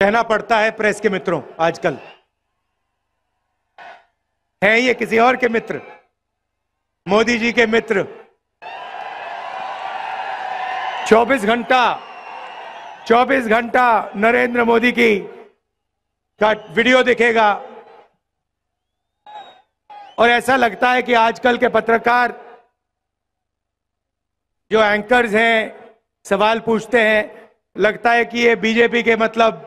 कहना पड़ता है प्रेस के मित्रों आजकल है ये किसी और के मित्र मोदी जी के मित्र 24 घंटा 24 घंटा नरेंद्र मोदी की का वीडियो दिखेगा और ऐसा लगता है कि आजकल के पत्रकार जो एंकर्स हैं सवाल पूछते हैं लगता है कि ये बीजेपी के मतलब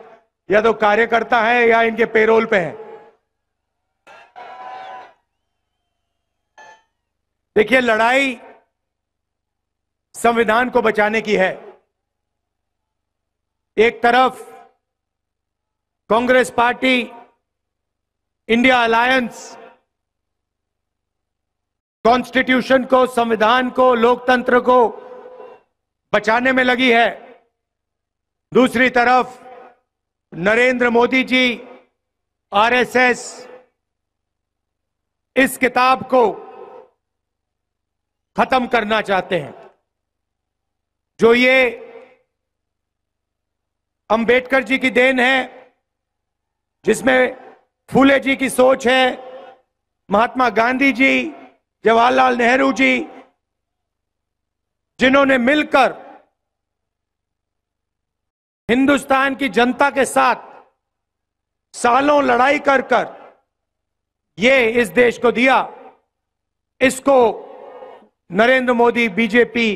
या तो कार्यकर्ता है या इनके पेरोल पे है देखिए लड़ाई संविधान को बचाने की है एक तरफ Congress party India alliance constitution को संविधान को लोकतंत्र को बचाने में लगी है दूसरी तरफ नरेंद्र मोदी जी आरएसएस इस किताब को खत्म करना चाहते हैं जो ये अंबेडकर जी की देन है जिसमें फूले जी की सोच है महात्मा गांधी जी जवाहरलाल नेहरू जी जिन्होंने मिलकर हिंदुस्तान की जनता के साथ सालों लड़ाई कर कर ये इस देश को दिया इसको नरेंद्र मोदी बीजेपी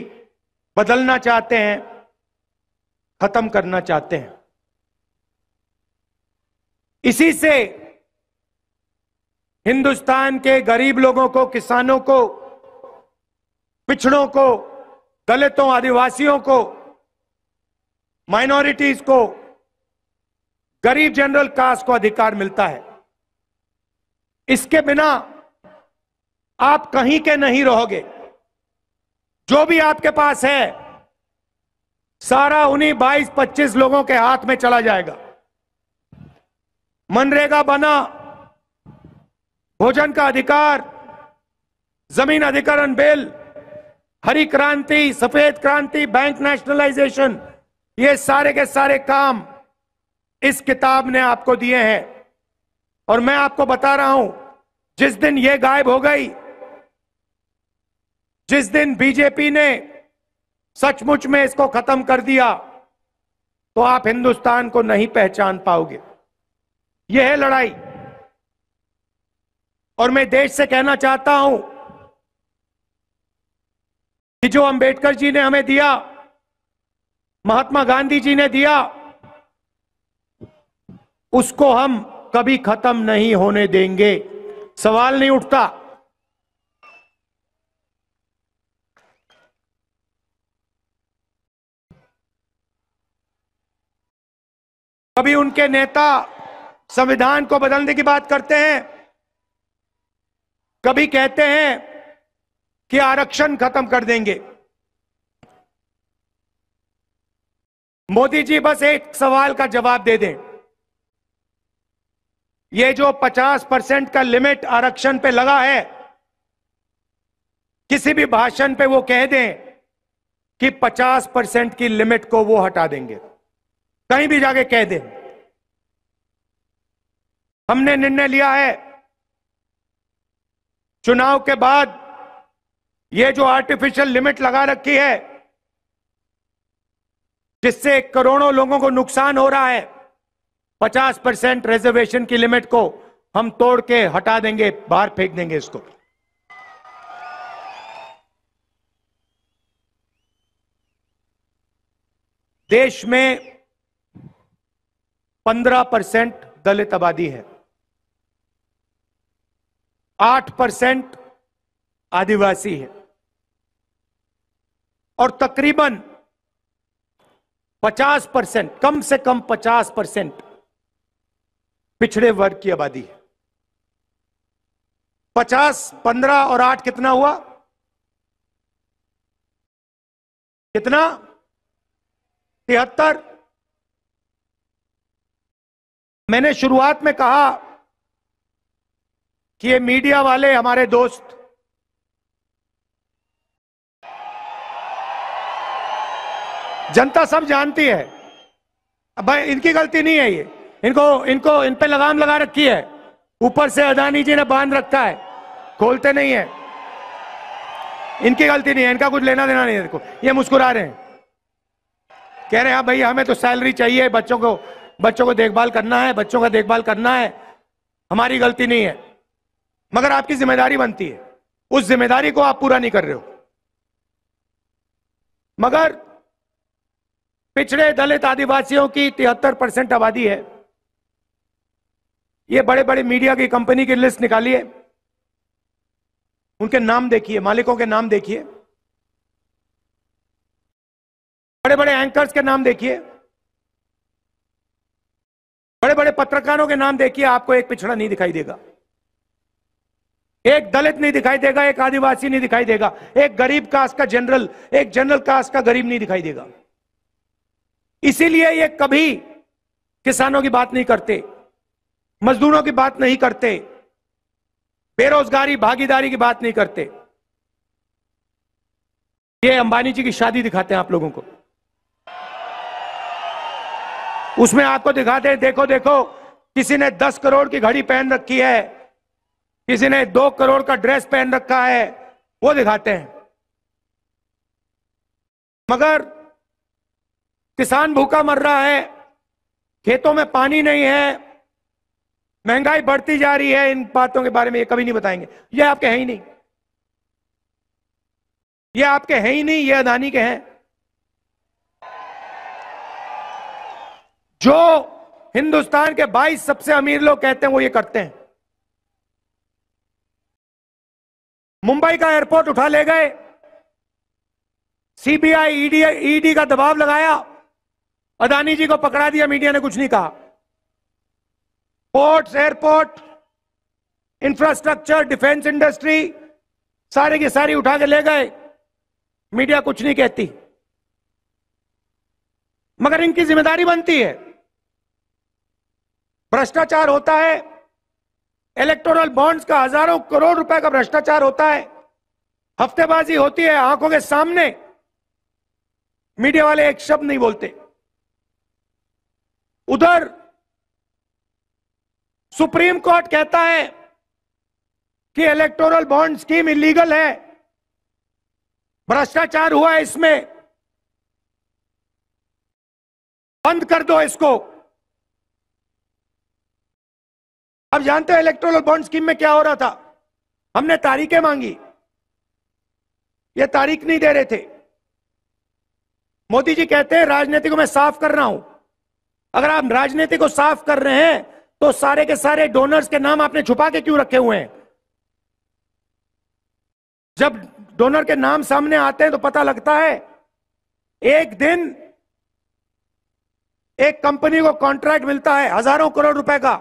बदलना चाहते हैं खत्म करना चाहते हैं इसी से हिंदुस्तान के गरीब लोगों को किसानों को पिछड़ों को दलितों आदिवासियों को माइनॉरिटीज को गरीब जनरल कास्ट को अधिकार मिलता है इसके बिना आप कहीं के नहीं रहोगे जो भी आपके पास है सारा उन्हीं 22-25 लोगों के हाथ में चला जाएगा मनरेगा बना भोजन का अधिकार जमीन अधिकरण बिल हरी क्रांति सफेद क्रांति बैंक नेशनलाइजेशन ये सारे के सारे काम इस किताब ने आपको दिए हैं और मैं आपको बता रहा हूं जिस दिन ये गायब हो गई जिस दिन बीजेपी ने सचमुच में इसको खत्म कर दिया तो आप हिंदुस्तान को नहीं पहचान पाओगे यह है लड़ाई और मैं देश से कहना चाहता हूं कि जो अंबेडकर जी ने हमें दिया महात्मा गांधी जी ने दिया उसको हम कभी खत्म नहीं होने देंगे सवाल नहीं उठता कभी उनके नेता संविधान को बदलने की बात करते हैं कभी कहते हैं कि आरक्षण खत्म कर देंगे मोदी जी बस एक सवाल का जवाब दे दें ये जो 50 परसेंट का लिमिट आरक्षण पे लगा है किसी भी भाषण पे वो कह दें कि 50 परसेंट की लिमिट को वो हटा देंगे कहीं भी जाके कह दें हमने निर्णय लिया है चुनाव के बाद ये जो आर्टिफिशियल लिमिट लगा रखी है जिससे करोड़ों लोगों को नुकसान हो रहा है 50 परसेंट रिजर्वेशन की लिमिट को हम तोड़ के हटा देंगे बाहर फेंक देंगे इसको देश में 15 परसेंट दलित आबादी है 8 परसेंट आदिवासी है और तकरीबन पचास परसेंट कम से कम पचास परसेंट पिछड़े वर्ग की आबादी है पचास पंद्रह और आठ कितना हुआ कितना तिहत्तर मैंने शुरुआत में कहा कि ये मीडिया वाले हमारे दोस्त जनता सब जानती है भाई इनकी गलती नहीं है ये इनको इनको इन पे लगाम लगा रखी है ऊपर से अदानी जी ने बांध रखा है खोलते नहीं है इनकी गलती नहीं है इनका कुछ लेना देना नहीं है देखो ये मुस्कुरा रहे हैं कह रहे हैं हाँ भाई हमें तो सैलरी चाहिए बच्चों को बच्चों को देखभाल करना है बच्चों का देखभाल करना है हमारी गलती नहीं है मगर आपकी जिम्मेदारी बनती है उस जिम्मेदारी को आप पूरा नहीं कर रहे हो मगर पिछड़े दलित आदिवासियों की तिहत्तर परसेंट आबादी है ये बड़े बड़े मीडिया की कंपनी की लिस्ट निकालिए उनके नाम देखिए मालिकों के नाम देखिए बड़े बड़े एंकर्स के नाम देखिए बड़े बड़े पत्रकारों के नाम देखिए आपको एक पिछड़ा नहीं दिखाई देगा एक दलित नहीं दिखाई देगा एक आदिवासी नहीं दिखाई देगा एक गरीब कास्ट का जनरल एक जनरल कास्ट का गरीब नहीं दिखाई देगा इसीलिए ये कभी किसानों की बात नहीं करते मजदूरों की बात नहीं करते बेरोजगारी भागीदारी की बात नहीं करते ये अंबानी जी की शादी दिखाते हैं आप लोगों को उसमें आपको दिखाते हैं देखो देखो किसी ने दस करोड़ की घड़ी पहन रखी है किसी ने दो करोड़ का ड्रेस पहन रखा है वो दिखाते हैं मगर किसान भूखा मर रहा है खेतों में पानी नहीं है महंगाई बढ़ती जा रही है इन बातों के बारे में ये कभी नहीं बताएंगे ये आपके हैं ही नहीं ये आपके हैं ही नहीं ये अदानी के हैं जो हिंदुस्तान के 22 सबसे अमीर लोग कहते हैं वो ये करते हैं मुंबई का एयरपोर्ट उठा ले गए सीबीआई ईडी ईडी का दबाव लगाया अदानी जी को पकड़ा दिया मीडिया ने कुछ नहीं कहा ports airport infrastructure defence industry सारे की सारी उठा के ले गए मीडिया कुछ नहीं कहती मगर इनकी जिम्मेदारी बनती है भ्रष्टाचार होता है इलेक्टोरल बॉन्ड्स का हजारों करोड़ रुपए का भ्रष्टाचार होता है हफ्तेबाजी होती है आंखों के सामने मीडिया वाले एक शब्द नहीं बोलते उधर सुप्रीम कोर्ट कहता है कि इलेक्टोरल बॉन्ड स्कीम इलीगल है भ्रष्टाचार हुआ है इसमें बंद कर दो इसको अब जानते हो इलेक्ट्रोल बॉन्ड स्कीम में क्या हो रहा था हमने तारीखें मांगी ये तारीख नहीं दे रहे थे मोदी जी कहते हैं राजनीति को मैं साफ कर रहा हूं अगर आप राजनीति को साफ कर रहे हैं तो सारे के सारे डोनर्स के नाम आपने छुपा के क्यों रखे हुए हैं जब डोनर के नाम सामने आते हैं तो पता लगता है एक दिन एक कंपनी को कॉन्ट्रैक्ट मिलता है हजारों करोड़ रुपए का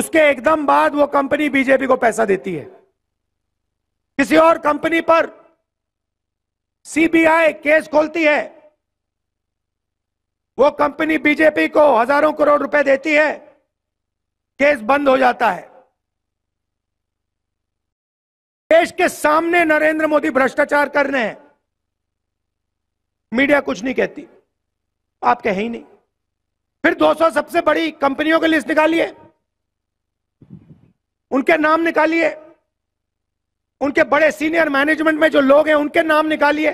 उसके एकदम बाद वो कंपनी बीजेपी को पैसा देती है किसी और कंपनी पर सीबीआई केस खोलती है वो कंपनी बीजेपी को हजारों करोड़ रुपए देती है केस बंद हो जाता है देश के सामने नरेंद्र मोदी भ्रष्टाचार कर रहे हैं मीडिया कुछ नहीं कहती आप कहे ही नहीं फिर 200 सबसे बड़ी कंपनियों की लिस्ट निकालिए उनके नाम निकालिए उनके बड़े सीनियर मैनेजमेंट में जो लोग हैं उनके नाम निकालिए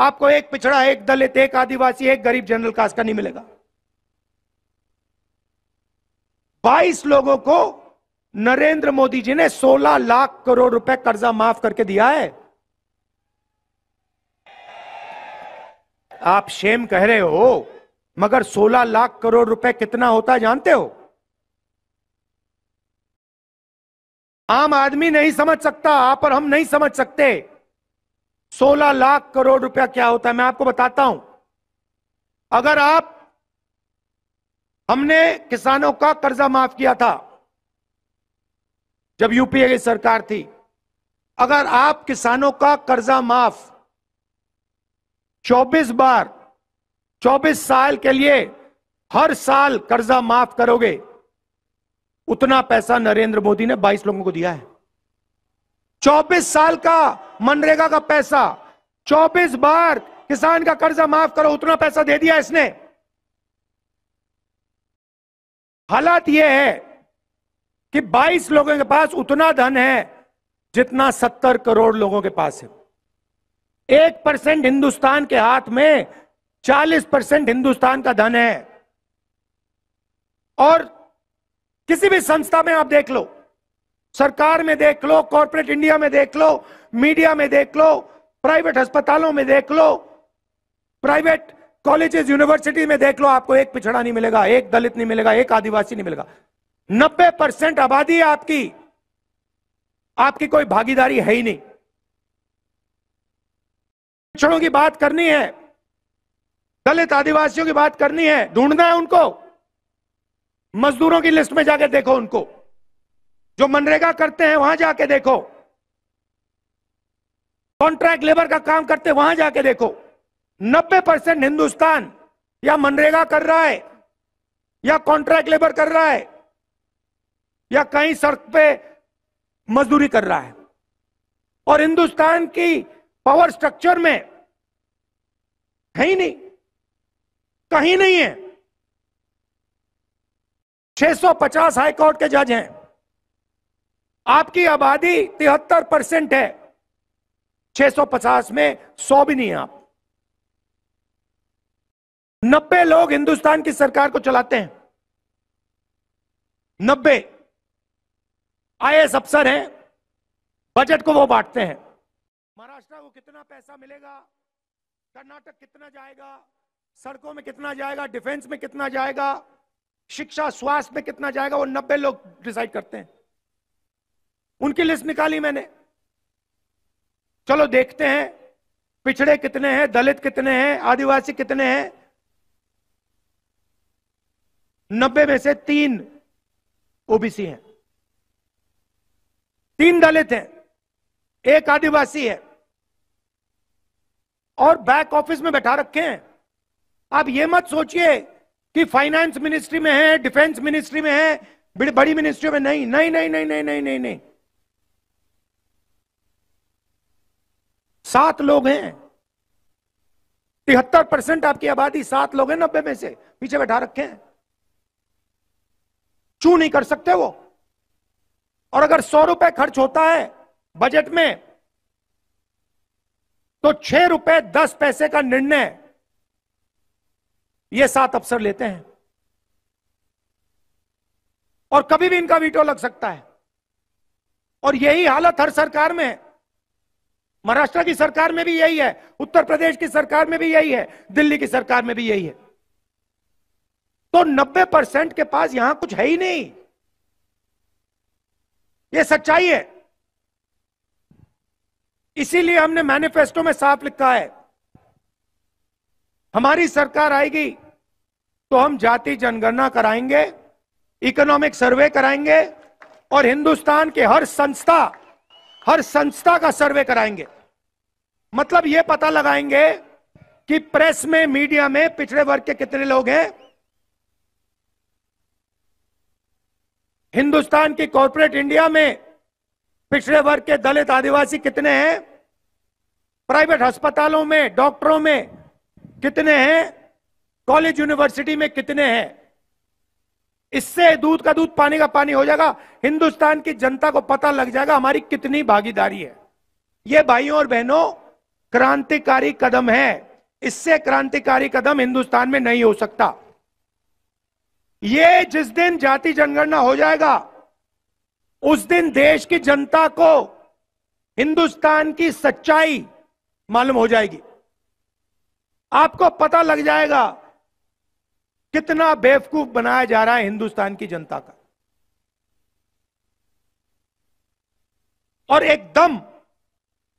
आपको एक पिछड़ा एक दलित एक आदिवासी एक गरीब जनरल कास्ट का नहीं मिलेगा 22 लोगों को नरेंद्र मोदी जी ने 16 लाख करोड़ रुपए कर्जा माफ करके दिया है आप शेम कह रहे हो मगर 16 लाख करोड़ रुपए कितना होता है जानते हो आम आदमी नहीं समझ सकता आप और हम नहीं समझ सकते सोलह लाख करोड़ रुपया क्या होता है मैं आपको बताता हूं अगर आप हमने किसानों का कर्जा माफ किया था जब यूपीए की सरकार थी अगर आप किसानों का कर्जा माफ 24 बार 24 साल के लिए हर साल कर्जा माफ करोगे उतना पैसा नरेंद्र मोदी ने 22 लोगों को दिया है 24 साल का मनरेगा का पैसा 24 बार किसान का कर्जा माफ करो उतना पैसा दे दिया इसने हालात यह है कि 22 लोगों के पास उतना धन है जितना 70 करोड़ लोगों के पास है एक परसेंट हिंदुस्तान के हाथ में 40 परसेंट हिंदुस्तान का धन है और किसी भी संस्था में आप देख लो सरकार में देख लो कॉरपोरेट इंडिया में देख लो मीडिया में देख लो प्राइवेट अस्पतालों में देख लो प्राइवेट कॉलेजेस यूनिवर्सिटी में देख लो आपको एक पिछड़ा नहीं मिलेगा एक दलित नहीं मिलेगा एक आदिवासी नहीं मिलेगा नब्बे परसेंट आबादी है आपकी आपकी कोई भागीदारी है ही नहीं पिछड़ों की बात करनी है दलित आदिवासियों की बात करनी है ढूंढना है उनको मजदूरों की लिस्ट में जाकर देखो उनको जो मनरेगा करते हैं वहां जाके देखो कॉन्ट्रैक्ट लेबर का काम करते वहां जाके देखो 90 परसेंट हिंदुस्तान या मनरेगा कर रहा है या कॉन्ट्रैक्ट लेबर कर रहा है या कहीं सड़क पे मजदूरी कर रहा है और हिंदुस्तान की पावर स्ट्रक्चर में है ही नहीं कहीं नहीं है 650 हाई कोर्ट के जज हैं आपकी आबादी तिहत्तर परसेंट है 650 में 100 भी नहीं है आप नब्बे लोग हिंदुस्तान की सरकार को चलाते हैं नब्बे आईएएस अफसर हैं बजट को वो बांटते हैं महाराष्ट्र को कितना पैसा मिलेगा कर्नाटक कितना जाएगा सड़कों में कितना जाएगा डिफेंस में कितना जाएगा शिक्षा स्वास्थ्य में कितना जाएगा वो नब्बे लोग डिसाइड करते हैं उनकी लिस्ट निकाली मैंने चलो देखते हैं पिछड़े कितने हैं दलित कितने हैं आदिवासी कितने हैं नब्बे में से तीन ओबीसी हैं तीन दलित हैं एक आदिवासी है और बैक ऑफिस में बैठा रखे हैं आप ये मत सोचिए कि फाइनेंस मिनिस्ट्री में है डिफेंस मिनिस्ट्री में है बड़ी मिनिस्ट्री में नहीं नहीं नहीं नहीं नहीं नहीं नहीं नहीं नहीं सात लोग हैं तिहत्तर परसेंट आपकी आबादी सात लोग हैं नब्बे में से पीछे बैठा रखे हैं चू नहीं कर सकते वो और अगर सौ रुपए खर्च होता है बजट में तो छह रुपए दस पैसे का निर्णय ये सात अफसर लेते हैं और कभी भी इनका वीटो लग सकता है और यही हालत हर सरकार में है महाराष्ट्र की सरकार में भी यही है उत्तर प्रदेश की सरकार में भी यही है दिल्ली की सरकार में भी यही है तो 90 परसेंट के पास यहां कुछ है ही नहीं यह सच्चाई है इसीलिए हमने मैनिफेस्टो में साफ लिखा है हमारी सरकार आएगी तो हम जाति जनगणना कराएंगे इकोनॉमिक सर्वे कराएंगे और हिंदुस्तान के हर संस्था हर संस्था का सर्वे कराएंगे मतलब यह पता लगाएंगे कि प्रेस में मीडिया में पिछड़े वर्ग के कितने लोग हैं हिंदुस्तान की कॉरपोरेट इंडिया में पिछड़े वर्ग के दलित आदिवासी कितने हैं प्राइवेट अस्पतालों में डॉक्टरों में कितने हैं कॉलेज यूनिवर्सिटी में कितने हैं इससे दूध का दूध पानी का पानी हो जाएगा हिंदुस्तान की जनता को पता लग जाएगा हमारी कितनी भागीदारी है ये भाइयों और बहनों क्रांतिकारी कदम है इससे क्रांतिकारी कदम हिंदुस्तान में नहीं हो सकता ये जिस दिन जाति जनगणना हो जाएगा उस दिन देश की जनता को हिंदुस्तान की सच्चाई मालूम हो जाएगी आपको पता लग जाएगा कितना बेवकूफ बनाया जा रहा है हिंदुस्तान की जनता का और एकदम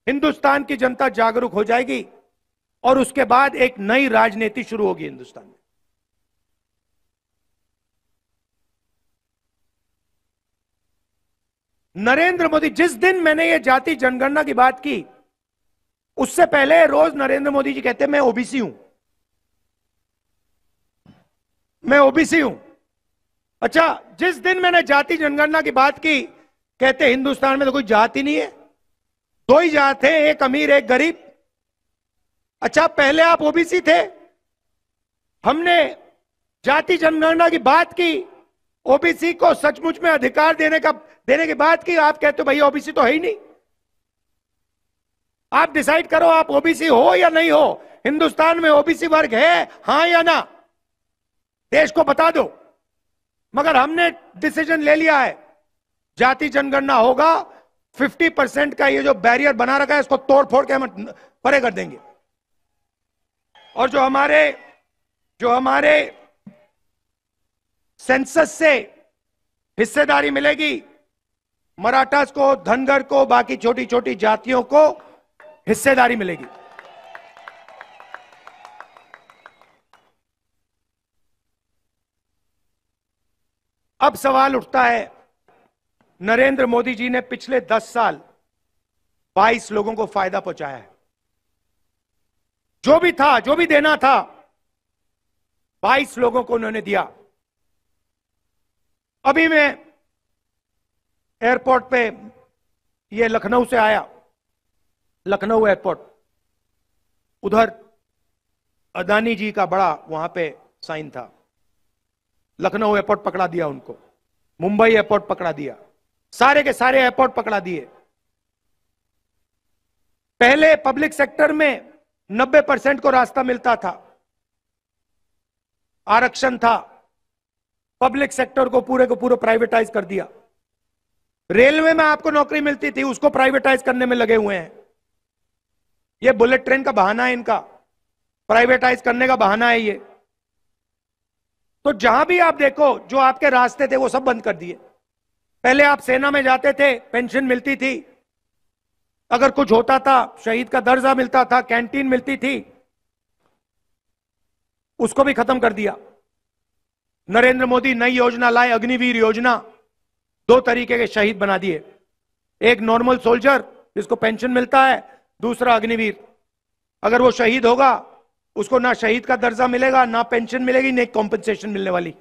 हिंदुस्तान की जनता जागरूक हो जाएगी और उसके बाद एक नई राजनीति शुरू होगी हिंदुस्तान में नरेंद्र मोदी जिस दिन मैंने ये जाति जनगणना की बात की उससे पहले रोज नरेंद्र मोदी जी कहते मैं ओबीसी हूं मैं ओबीसी हूं अच्छा जिस दिन मैंने जाति जनगणना की बात की कहते हिंदुस्तान में तो कोई जाति नहीं है दो ही जात है एक अमीर एक गरीब अच्छा पहले आप ओबीसी थे हमने जाति जनगणना की बात की ओबीसी को सचमुच में अधिकार देने का देने की बात की आप कहते हो भाई ओबीसी तो है ही नहीं आप डिसाइड करो आप ओबीसी हो या नहीं हो हिंदुस्तान में ओबीसी वर्ग है हां या ना देश को बता दो मगर हमने डिसीजन ले लिया है जाति जनगणना होगा 50 परसेंट का ये जो बैरियर बना रखा है इसको तोड़ फोड़ के हम परे कर देंगे और जो हमारे जो हमारे सेंसस से हिस्सेदारी मिलेगी मराठास को धनगढ़ को बाकी छोटी छोटी जातियों को हिस्सेदारी मिलेगी अब सवाल उठता है नरेंद्र मोदी जी ने पिछले दस साल बाईस लोगों को फायदा पहुंचाया है जो भी था जो भी देना था बाईस लोगों को उन्होंने दिया अभी मैं एयरपोर्ट पे ये लखनऊ से आया लखनऊ एयरपोर्ट उधर अदानी जी का बड़ा वहां पे साइन था लखनऊ एयरपोर्ट पकड़ा दिया उनको मुंबई एयरपोर्ट पकड़ा दिया सारे के सारे एयरपोर्ट पकड़ा दिए पहले पब्लिक सेक्टर में 90 परसेंट को रास्ता मिलता था आरक्षण था पब्लिक सेक्टर को पूरे को पूरा प्राइवेटाइज कर दिया रेलवे में आपको नौकरी मिलती थी उसको प्राइवेटाइज करने में लगे हुए हैं यह बुलेट ट्रेन का बहाना है इनका प्राइवेटाइज करने का बहाना है यह तो जहां भी आप देखो जो आपके रास्ते थे वो सब बंद कर दिए पहले आप सेना में जाते थे पेंशन मिलती थी अगर कुछ होता था शहीद का दर्जा मिलता था कैंटीन मिलती थी उसको भी खत्म कर दिया नरेंद्र मोदी नई योजना लाए अग्निवीर योजना दो तरीके के शहीद बना दिए एक नॉर्मल सोल्जर जिसको पेंशन मिलता है दूसरा अग्निवीर अगर वो शहीद होगा उसको ना शहीद का दर्जा मिलेगा ना पेंशन मिलेगी ना कॉम्पेंसेशन मिलने वाली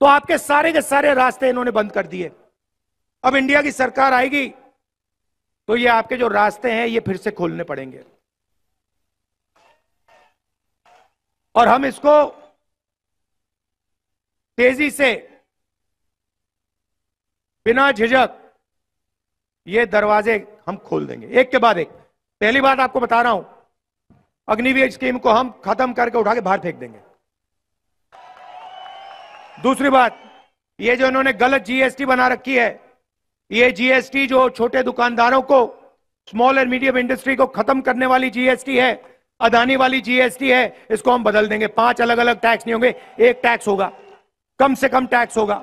तो आपके सारे के सारे रास्ते इन्होंने बंद कर दिए अब इंडिया की सरकार आएगी तो ये आपके जो रास्ते हैं ये फिर से खोलने पड़ेंगे और हम इसको तेजी से बिना झिझक ये दरवाजे हम खोल देंगे एक के बाद एक पहली बात आपको बता रहा हूं अग्निवीर स्कीम को हम खत्म करके उठा के बाहर फेंक देंगे दूसरी बात ये जो इन्होंने गलत जीएसटी बना रखी है ये जीएसटी जो छोटे दुकानदारों को स्मॉल एंड मीडियम इंडस्ट्री को खत्म करने वाली जीएसटी है अदानी वाली जीएसटी है इसको हम बदल देंगे पांच अलग अलग टैक्स नहीं होंगे एक टैक्स होगा कम से कम टैक्स होगा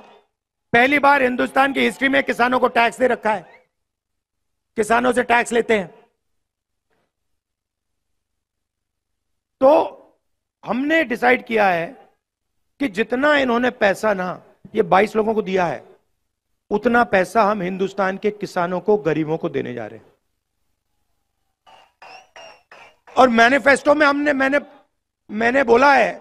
पहली बार हिंदुस्तान की हिस्ट्री में किसानों को टैक्स दे रखा है किसानों से टैक्स लेते हैं तो हमने डिसाइड किया है कि जितना इन्होंने पैसा ना ये 22 लोगों को दिया है उतना पैसा हम हिंदुस्तान के किसानों को गरीबों को देने जा रहे हैं और मैनिफेस्टो में हमने मैंने मैंने बोला है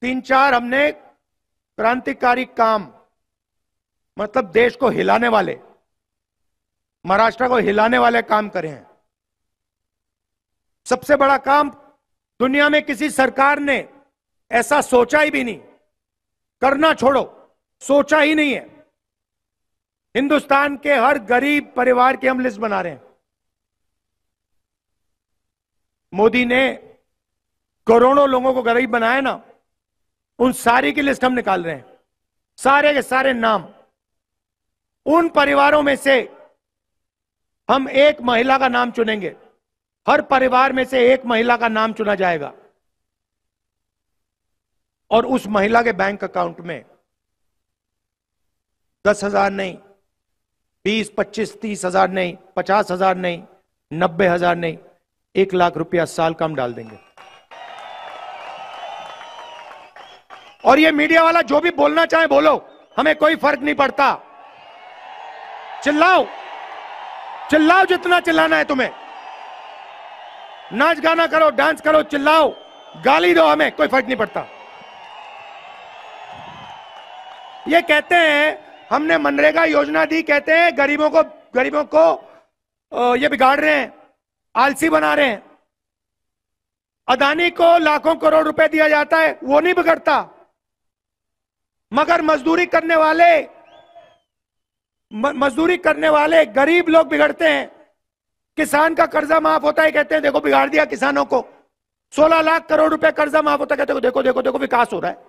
तीन चार हमने क्रांतिकारी काम मतलब देश को हिलाने वाले महाराष्ट्र को हिलाने वाले काम करे हैं सबसे बड़ा काम दुनिया में किसी सरकार ने ऐसा सोचा ही भी नहीं करना छोड़ो सोचा ही नहीं है हिंदुस्तान के हर गरीब परिवार की हम लिस्ट बना रहे हैं मोदी ने करोड़ों लोगों को गरीब बनाया ना उन सारी की लिस्ट हम निकाल रहे हैं सारे के सारे नाम उन परिवारों में से हम एक महिला का नाम चुनेंगे हर परिवार में से एक महिला का नाम चुना जाएगा और उस महिला के बैंक अकाउंट में दस हजार नहीं बीस पच्चीस तीस हजार नहीं पचास हजार नहीं नब्बे हजार नहीं एक लाख रुपया साल का हम डाल देंगे और ये मीडिया वाला जो भी बोलना चाहे बोलो हमें कोई फर्क नहीं पड़ता चिल्लाओ चिल्लाओ जितना चिल्लाना है तुम्हें नाच गाना करो डांस करो चिल्लाओ गाली दो हमें कोई फर्क नहीं पड़ता ये कहते हैं हमने मनरेगा योजना दी कहते हैं गरीबों को गरीबों को ये बिगाड़ रहे हैं आलसी बना रहे हैं अदानी को लाखों करोड़ रुपए दिया जाता है वो नहीं बिगड़ता मगर मजदूरी करने वाले मजदूरी करने वाले गरीब लोग बिगड़ते हैं किसान का कर्जा माफ होता है कहते हैं देखो बिगाड़ दिया किसानों को 16 लाख करोड़ रुपए कर्जा माफ होता है कहते हैं देखो देखो देखो विकास हो रहा है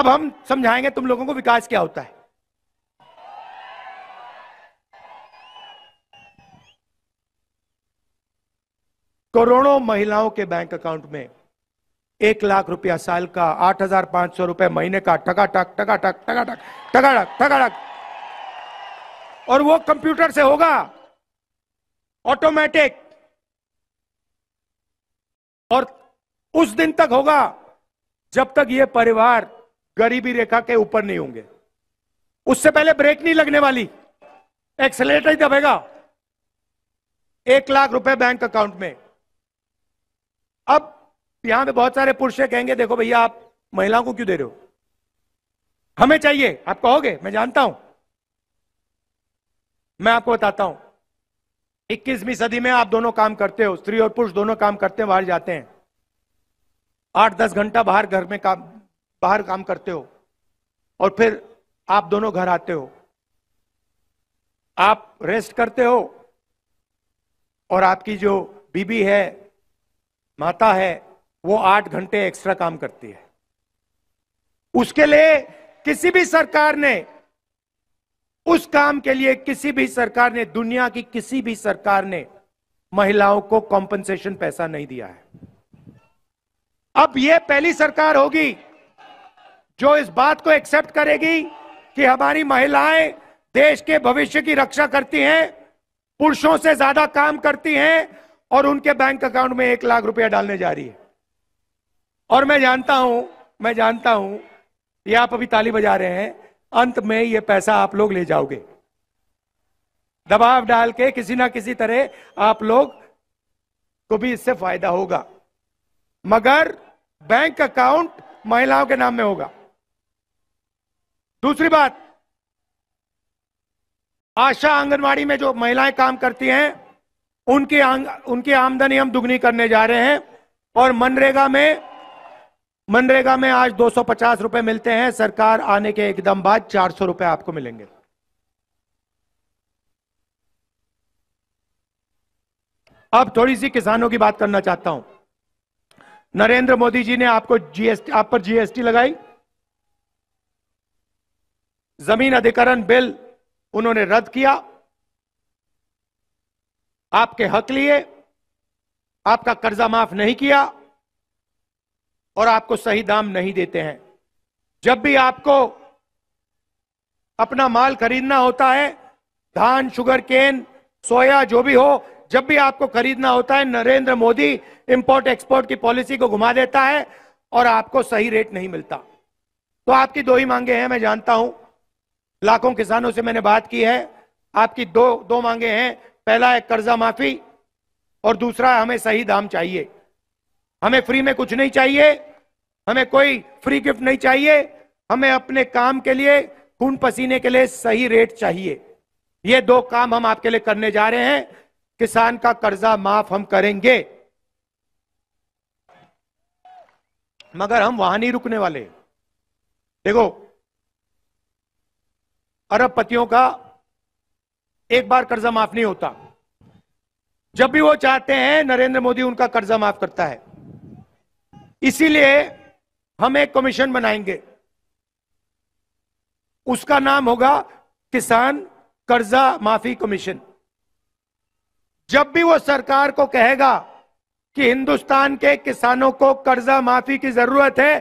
अब हम समझाएंगे तुम लोगों को विकास क्या होता है करोड़ों महिलाओं के बैंक अकाउंट में एक लाख रुपया साल का आठ हजार पांच सौ रुपए महीने का टका टक टका टक टका टक टका टक टका टक और वो कंप्यूटर से होगा ऑटोमेटिक और उस दिन तक होगा जब तक ये परिवार गरीबी रेखा के ऊपर नहीं होंगे उससे पहले ब्रेक नहीं लगने वाली एक्सलेटर ही दबेगा एक लाख रुपए बैंक अकाउंट में अब यहां पे बहुत सारे पुरुष कहेंगे देखो भैया आप महिलाओं को क्यों दे रहे हो हमें चाहिए आप कहोगे मैं जानता हूं मैं आपको बताता हूं इक्कीसवीं सदी में आप दोनों काम करते हो स्त्री और पुरुष दोनों काम करते हैं बाहर जाते हैं आठ दस घंटा बाहर घर में काम बाहर काम करते हो और फिर आप दोनों घर आते हो आप रेस्ट करते हो और आपकी जो बीबी है माता है वो आठ घंटे एक्स्ट्रा काम करती है उसके लिए किसी भी सरकार ने उस काम के लिए किसी भी सरकार ने दुनिया की किसी भी सरकार ने महिलाओं को कॉम्पनसेशन पैसा नहीं दिया है अब यह पहली सरकार होगी जो इस बात को एक्सेप्ट करेगी कि हमारी महिलाएं देश के भविष्य की रक्षा करती हैं पुरुषों से ज्यादा काम करती हैं और उनके बैंक अकाउंट में एक लाख रुपया डालने जा रही है और मैं जानता हूं मैं जानता हूं ये आप अभी ताली बजा रहे हैं अंत में ये पैसा आप लोग ले जाओगे दबाव डाल के किसी ना किसी तरह आप लोग को भी इससे फायदा होगा मगर बैंक अकाउंट महिलाओं के नाम में होगा दूसरी बात आशा आंगनवाड़ी में जो महिलाएं काम करती हैं उनकी उनकी आमदनी हम दुगनी करने जा रहे हैं और मनरेगा में मनरेगा में आज दो रुपए मिलते हैं सरकार आने के एकदम बाद चार रुपए आपको मिलेंगे अब थोड़ी सी किसानों की बात करना चाहता हूं नरेंद्र मोदी जी ने आपको जीएसटी आप पर जीएसटी लगाई जमीन अधिकरण बिल उन्होंने रद्द किया आपके हक लिए आपका कर्जा माफ नहीं किया और आपको सही दाम नहीं देते हैं जब भी आपको अपना माल खरीदना होता है धान शुगर केन सोया जो भी हो जब भी आपको खरीदना होता है नरेंद्र मोदी इंपोर्ट एक्सपोर्ट की पॉलिसी को घुमा देता है और आपको सही रेट नहीं मिलता तो आपकी दो ही मांगे हैं मैं जानता हूं लाखों किसानों से मैंने बात की है आपकी दो दो मांगे हैं पहला है कर्जा माफी और दूसरा हमें सही दाम चाहिए हमें फ्री में कुछ नहीं चाहिए हमें कोई फ्री गिफ्ट नहीं चाहिए हमें अपने काम के लिए खून पसीने के लिए सही रेट चाहिए ये दो काम हम आपके लिए करने जा रहे हैं किसान का कर्जा माफ हम करेंगे मगर हम वहां नहीं रुकने वाले देखो अरबपतियों का एक बार कर्जा माफ नहीं होता जब भी वो चाहते हैं नरेंद्र मोदी उनका कर्जा माफ करता है इसीलिए हम एक कमीशन बनाएंगे उसका नाम होगा किसान कर्जा माफी कमीशन जब भी वो सरकार को कहेगा कि हिंदुस्तान के किसानों को कर्जा माफी की जरूरत है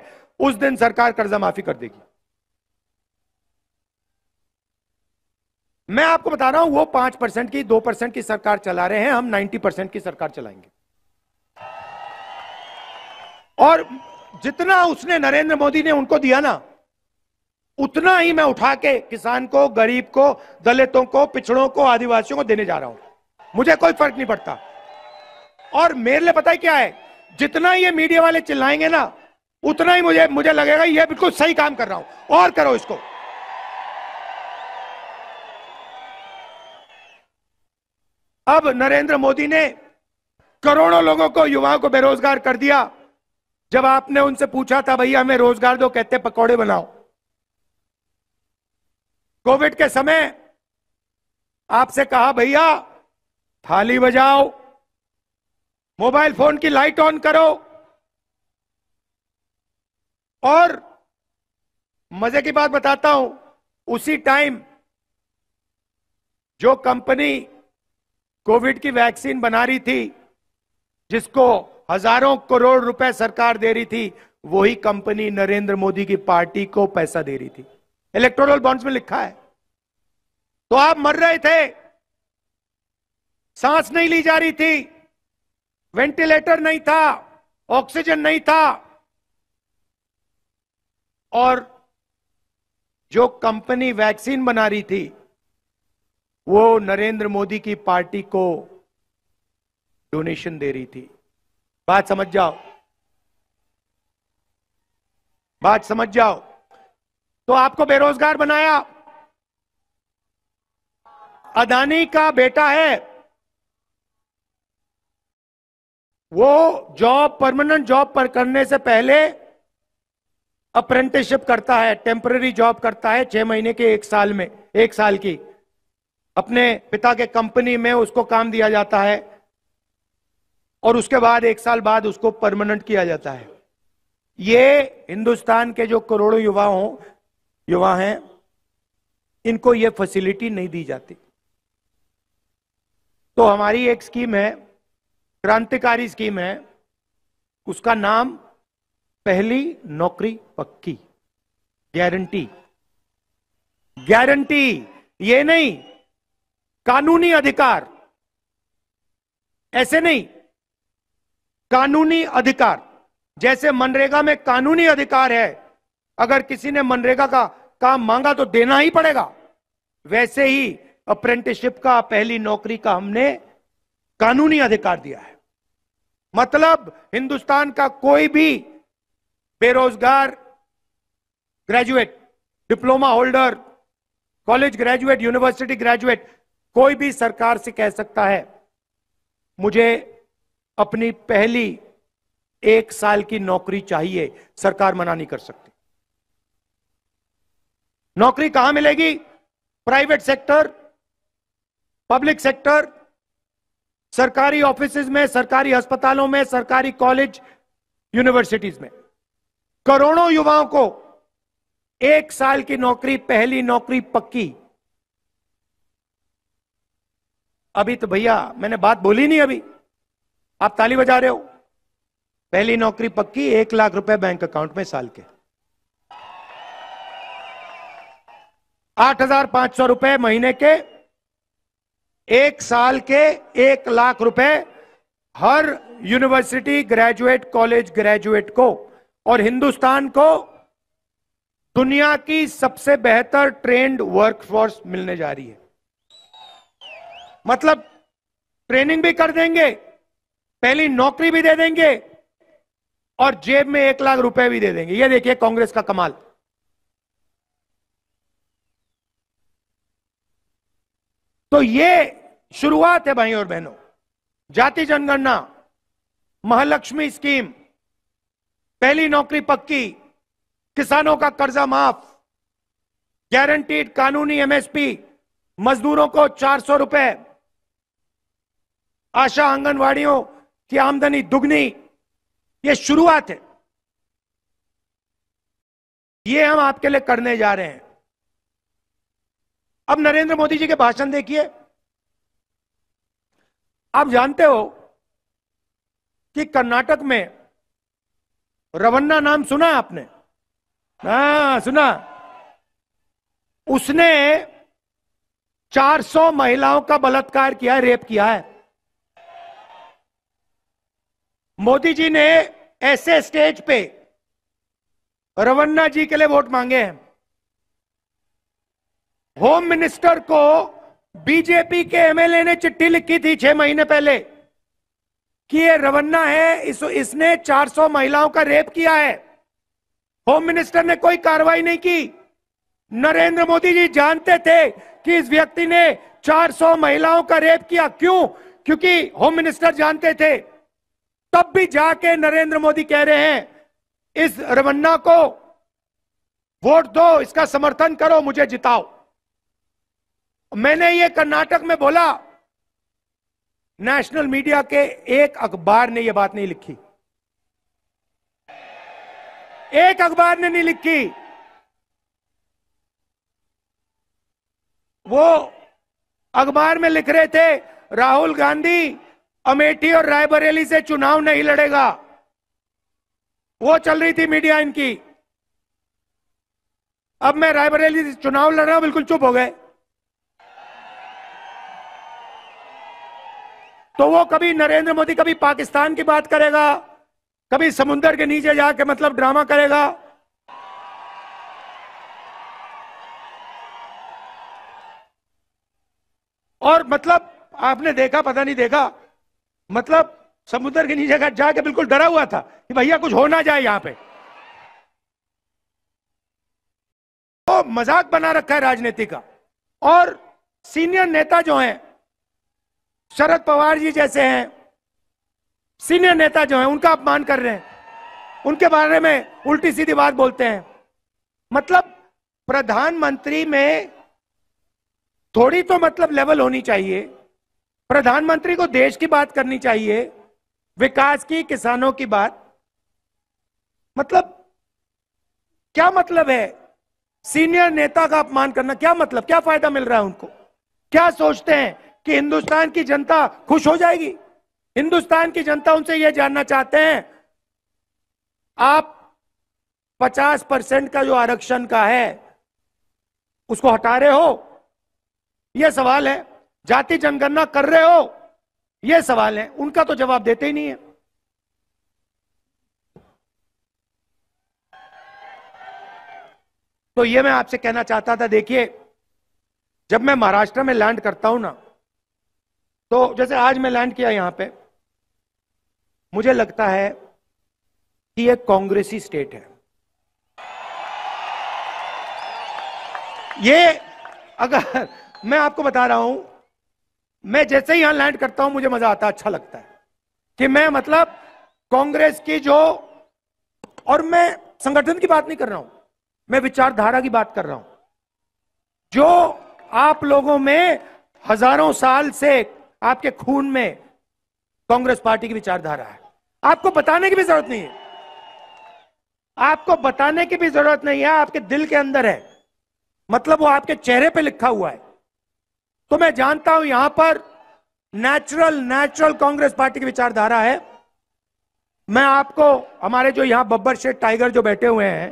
उस दिन सरकार कर्जा माफी कर देगी मैं आपको बता रहा हूं वो पांच परसेंट की दो परसेंट की सरकार चला रहे हैं हम नाइन्टी परसेंट की सरकार चलाएंगे और जितना उसने नरेंद्र मोदी ने उनको दिया ना उतना ही मैं उठा के किसान को गरीब को दलितों को पिछड़ों को आदिवासियों को देने जा रहा हूं मुझे कोई फर्क नहीं पड़ता और मेरे लिए पता है क्या है जितना ये मीडिया वाले चिल्लाएंगे ना उतना ही मुझे मुझे लगेगा ये बिल्कुल सही काम कर रहा हूं और करो इसको अब नरेंद्र मोदी ने करोड़ों लोगों को युवाओं को बेरोजगार कर दिया जब आपने उनसे पूछा था भैया हमें रोजगार दो कहते पकौड़े बनाओ कोविड के समय आपसे कहा भैया थाली बजाओ मोबाइल फोन की लाइट ऑन करो और मजे की बात बताता हूं उसी टाइम जो कंपनी कोविड की वैक्सीन बना रही थी जिसको हजारों करोड़ रुपए सरकार दे रही थी वही कंपनी नरेंद्र मोदी की पार्टी को पैसा दे रही थी इलेक्ट्रोरल बॉन्ड्स में लिखा है तो आप मर रहे थे सांस नहीं ली जा रही थी वेंटिलेटर नहीं था ऑक्सीजन नहीं था और जो कंपनी वैक्सीन बना रही थी वो नरेंद्र मोदी की पार्टी को डोनेशन दे रही थी बात समझ जाओ बात समझ जाओ तो आपको बेरोजगार बनाया अदानी का बेटा है वो जॉब परमानेंट जॉब पर करने से पहले अप्रेंटिसशिप करता है टेम्पररी जॉब करता है छह महीने के एक साल में एक साल की अपने पिता के कंपनी में उसको काम दिया जाता है और उसके बाद एक साल बाद उसको परमानेंट किया जाता है ये हिंदुस्तान के जो करोड़ों युवा हो युवा हैं इनको ये फैसिलिटी नहीं दी जाती तो हमारी एक स्कीम है क्रांतिकारी स्कीम है उसका नाम पहली नौकरी पक्की गारंटी गारंटी ये नहीं कानूनी अधिकार ऐसे नहीं कानूनी अधिकार जैसे मनरेगा में कानूनी अधिकार है अगर किसी ने मनरेगा का काम मांगा तो देना ही पड़ेगा वैसे ही अप्रेंटिसशिप का पहली नौकरी का हमने कानूनी अधिकार दिया है मतलब हिंदुस्तान का कोई भी बेरोजगार graduate diploma holder college graduate university graduate कोई भी सरकार से कह सकता है मुझे अपनी पहली एक साल की नौकरी चाहिए सरकार मना नहीं कर सकती नौकरी कहां मिलेगी प्राइवेट सेक्टर पब्लिक सेक्टर सरकारी ऑफिस में सरकारी अस्पतालों में सरकारी कॉलेज यूनिवर्सिटीज में करोड़ों युवाओं को एक साल की नौकरी पहली नौकरी पक्की अभी तो भैया मैंने बात बोली नहीं अभी आप ताली बजा रहे हो पहली नौकरी पक्की एक लाख रुपए बैंक अकाउंट में साल के आठ हजार पांच सौ रुपए महीने के एक साल के एक लाख रुपए हर यूनिवर्सिटी ग्रेजुएट कॉलेज ग्रेजुएट को और हिंदुस्तान को दुनिया की सबसे बेहतर ट्रेंड वर्कफोर्स मिलने जा रही है मतलब ट्रेनिंग भी कर देंगे पहली नौकरी भी दे देंगे और जेब में एक लाख रुपए भी दे देंगे ये देखिए कांग्रेस का कमाल तो ये शुरुआत है भाई और बहनों जाति जनगणना महालक्ष्मी स्कीम पहली नौकरी पक्की किसानों का कर्जा माफ गारंटीड कानूनी एमएसपी मजदूरों को चार सौ रुपए आशा आंगनवाड़ियों की आमदनी दुगनी ये शुरुआत है ये हम आपके लिए करने जा रहे हैं अब नरेंद्र मोदी जी के भाषण देखिए आप जानते हो कि कर्नाटक में रवन्ना नाम सुना आपने आ, हाँ, सुना उसने 400 महिलाओं का बलात्कार किया है रेप किया है मोदी जी ने ऐसे स्टेज पे रवन्ना जी के लिए वोट मांगे हैं होम मिनिस्टर को बीजेपी के एमएलए ने चिट्ठी लिखी थी छह महीने पहले कि ये रवन्ना है इस, इसने 400 महिलाओं का रेप किया है होम मिनिस्टर ने कोई कार्रवाई नहीं की नरेंद्र मोदी जी जानते थे कि इस व्यक्ति ने 400 महिलाओं का रेप किया क्यों क्योंकि होम मिनिस्टर जानते थे तब भी जाके नरेंद्र मोदी कह रहे हैं इस रमन्ना को वोट दो इसका समर्थन करो मुझे जिताओ मैंने ये कर्नाटक में बोला नेशनल मीडिया के एक अखबार ने यह बात नहीं लिखी एक अखबार ने नहीं लिखी वो अखबार में लिख रहे थे राहुल गांधी अमेठी और रायबरेली से चुनाव नहीं लड़ेगा वो चल रही थी मीडिया इनकी अब मैं रायबरेली से चुनाव लड़ रहा हूं बिल्कुल चुप हो गए तो वो कभी नरेंद्र मोदी कभी पाकिस्तान की बात करेगा कभी समुन्द्र के नीचे जाके मतलब ड्रामा करेगा और मतलब आपने देखा पता नहीं देखा मतलब समुद्र के नीचे घर जाके बिल्कुल डरा हुआ था कि भैया कुछ हो ना जाए यहां पे तो मजाक बना रखा है राजनीति का और सीनियर नेता जो हैं शरद पवार जी जैसे हैं सीनियर नेता जो हैं उनका अपमान कर रहे हैं उनके बारे में उल्टी सीधी बात बोलते हैं मतलब प्रधानमंत्री में थोड़ी तो मतलब लेवल होनी चाहिए प्रधानमंत्री को देश की बात करनी चाहिए विकास की किसानों की बात मतलब क्या मतलब है सीनियर नेता का अपमान करना क्या मतलब क्या फायदा मिल रहा है उनको क्या सोचते हैं कि हिंदुस्तान की जनता खुश हो जाएगी हिंदुस्तान की जनता उनसे यह जानना चाहते हैं आप 50 परसेंट का जो आरक्षण का है उसको हटा रहे हो यह सवाल है जाति जनगणना कर रहे हो यह सवाल है उनका तो जवाब देते ही नहीं है तो यह मैं आपसे कहना चाहता था देखिए जब मैं महाराष्ट्र में लैंड करता हूं ना तो जैसे आज मैं लैंड किया यहां पे मुझे लगता है कि यह कांग्रेसी स्टेट है ये अगर मैं आपको बता रहा हूं मैं जैसे ही यहां लैंड करता हूं मुझे मजा आता है अच्छा लगता है कि मैं मतलब कांग्रेस की जो और मैं संगठन की बात नहीं कर रहा हूं मैं विचारधारा की बात कर रहा हूं जो आप लोगों में हजारों साल से आपके खून में कांग्रेस पार्टी की विचारधारा है आपको बताने की भी जरूरत नहीं है आपको बताने की भी जरूरत नहीं है आपके दिल के अंदर है मतलब वो आपके चेहरे पे लिखा हुआ है तो मैं जानता हूं यहां पर नेचुरल नेचुरल कांग्रेस पार्टी की विचारधारा है मैं आपको हमारे जो यहां बब्बर शेठ टाइगर जो बैठे हुए हैं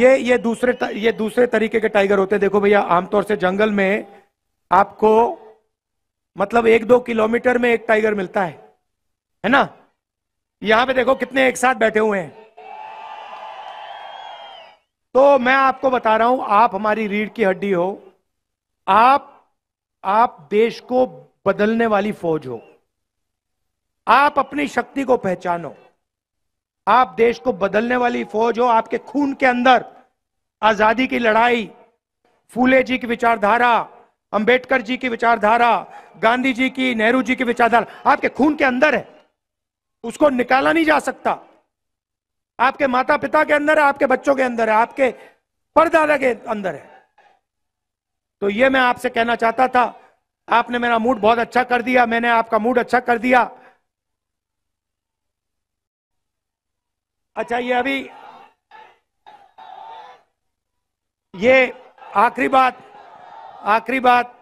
ये ये दूसरे ये दूसरे तरीके के टाइगर होते हैं देखो भैया आमतौर से जंगल में आपको मतलब एक दो किलोमीटर में एक टाइगर मिलता है है ना यहां पे देखो कितने एक साथ बैठे हुए हैं तो मैं आपको बता रहा हूं आप हमारी रीढ़ की हड्डी हो आप आप देश को बदलने वाली फौज हो आप अपनी शक्ति को पहचानो आप देश को बदलने वाली फौज हो आपके खून के अंदर आजादी की लड़ाई फूले जी की विचारधारा अंबेडकर जी की विचारधारा गांधी जी की नेहरू जी की विचारधारा आपके खून के अंदर है उसको निकाला नहीं जा सकता आपके माता पिता के अंदर है आपके बच्चों के अंदर है आपके परदादा के अंदर है तो ये मैं आपसे कहना चाहता था आपने मेरा मूड बहुत अच्छा कर दिया मैंने आपका मूड अच्छा कर दिया अच्छा ये अभी ये आखिरी बात आखिरी बात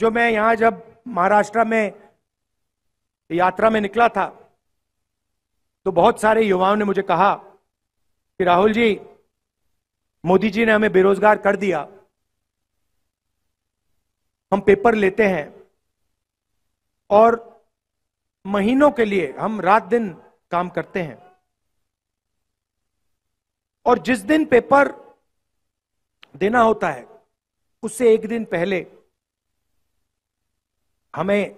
जो मैं यहां जब महाराष्ट्र में यात्रा में निकला था तो बहुत सारे युवाओं ने मुझे कहा कि राहुल जी मोदी जी ने हमें बेरोजगार कर दिया हम पेपर लेते हैं और महीनों के लिए हम रात दिन काम करते हैं और जिस दिन पेपर देना होता है उससे एक दिन पहले हमें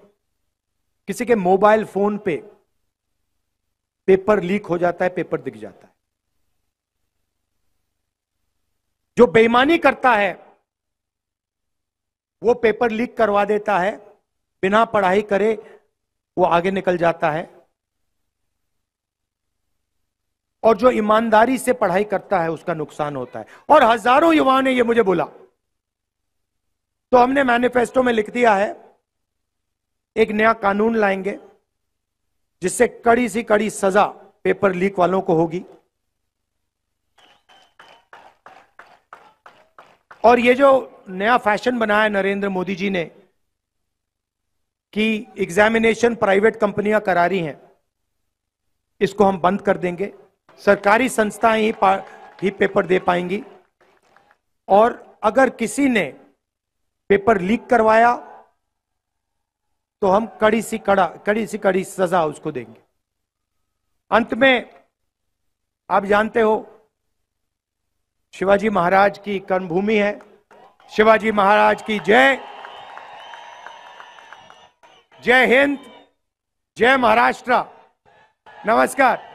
किसी के मोबाइल फोन पे पेपर लीक हो जाता है पेपर दिख जाता है जो बेईमानी करता है वो पेपर लीक करवा देता है बिना पढ़ाई करे वो आगे निकल जाता है और जो ईमानदारी से पढ़ाई करता है उसका नुकसान होता है और हजारों युवाओं ने ये मुझे बोला तो हमने मैनिफेस्टो में लिख दिया है एक नया कानून लाएंगे जिससे कड़ी सी कड़ी सजा पेपर लीक वालों को होगी और ये जो नया फैशन बनाया नरेंद्र मोदी जी ने कि एग्जामिनेशन प्राइवेट कंपनियां करा रही हैं इसको हम बंद कर देंगे सरकारी संस्थाएं ही ही पेपर दे पाएंगी और अगर किसी ने पेपर लीक करवाया तो हम कड़ी सी कड़ा कड़ी सी कड़ी सजा उसको देंगे अंत में आप जानते हो शिवाजी महाराज की कर्मभूमि है शिवाजी महाराज की जय जय हिंद जय महाराष्ट्र नमस्कार